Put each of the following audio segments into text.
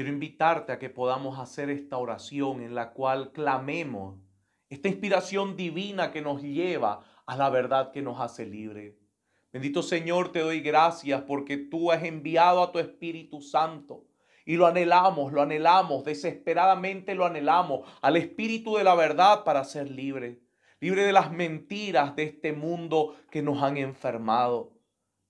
Quiero invitarte a que podamos hacer esta oración en la cual clamemos esta inspiración divina que nos lleva a la verdad que nos hace libre. Bendito Señor, te doy gracias porque tú has enviado a tu Espíritu Santo y lo anhelamos, lo anhelamos, desesperadamente lo anhelamos al Espíritu de la verdad para ser libre, libre de las mentiras de este mundo que nos han enfermado.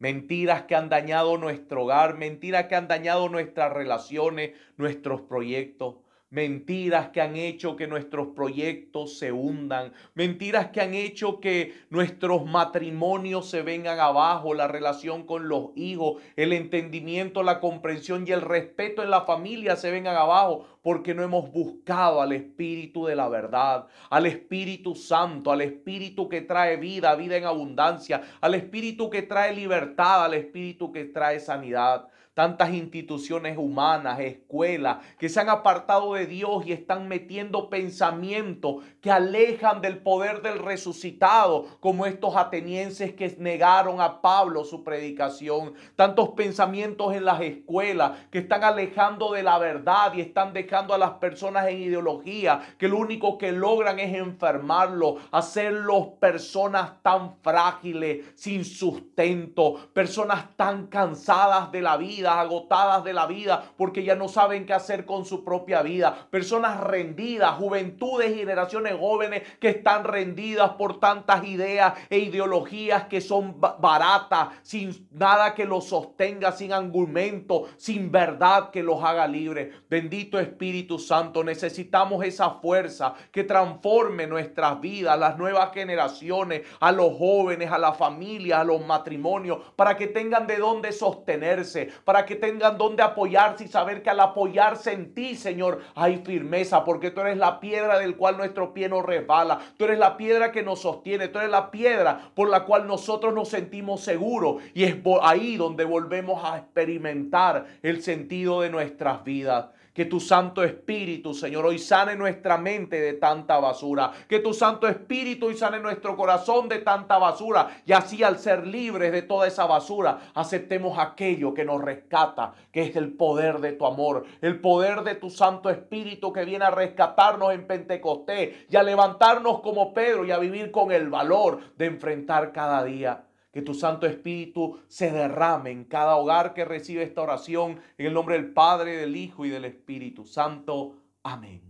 Mentiras que han dañado nuestro hogar, mentiras que han dañado nuestras relaciones, nuestros proyectos. Mentiras que han hecho que nuestros proyectos se hundan. Mentiras que han hecho que nuestros matrimonios se vengan abajo, la relación con los hijos, el entendimiento, la comprensión y el respeto en la familia se vengan abajo porque no hemos buscado al Espíritu de la verdad, al Espíritu Santo, al Espíritu que trae vida, vida en abundancia, al Espíritu que trae libertad, al Espíritu que trae sanidad tantas instituciones humanas, escuelas, que se han apartado de Dios y están metiendo pensamientos que alejan del poder del resucitado, como estos atenienses que negaron a Pablo su predicación, tantos pensamientos en las escuelas que están alejando de la verdad y están de a las personas en ideología que lo único que logran es enfermarlos, hacerlos personas tan frágiles, sin sustento, personas tan cansadas de la vida, agotadas de la vida, porque ya no saben qué hacer con su propia vida, personas rendidas, juventudes generaciones jóvenes que están rendidas por tantas ideas e ideologías que son baratas, sin nada que los sostenga, sin argumento, sin verdad que los haga libres. Bendito es Espíritu Santo. Necesitamos esa fuerza que transforme nuestras vidas, las nuevas generaciones, a los jóvenes, a la familia, a los matrimonios, para que tengan de dónde sostenerse, para que tengan dónde apoyarse y saber que al apoyarse en ti, Señor, hay firmeza, porque tú eres la piedra del cual nuestro pie no resbala, tú eres la piedra que nos sostiene, tú eres la piedra por la cual nosotros nos sentimos seguros y es ahí donde volvemos a experimentar el sentido de nuestras vidas. Que tu Santo Espíritu, Señor, hoy sane nuestra mente de tanta basura. Que tu Santo Espíritu hoy sane nuestro corazón de tanta basura. Y así al ser libres de toda esa basura, aceptemos aquello que nos rescata, que es el poder de tu amor, el poder de tu Santo Espíritu que viene a rescatarnos en Pentecostés y a levantarnos como Pedro y a vivir con el valor de enfrentar cada día que tu Santo Espíritu se derrame en cada hogar que recibe esta oración. En el nombre del Padre, del Hijo y del Espíritu Santo. Amén.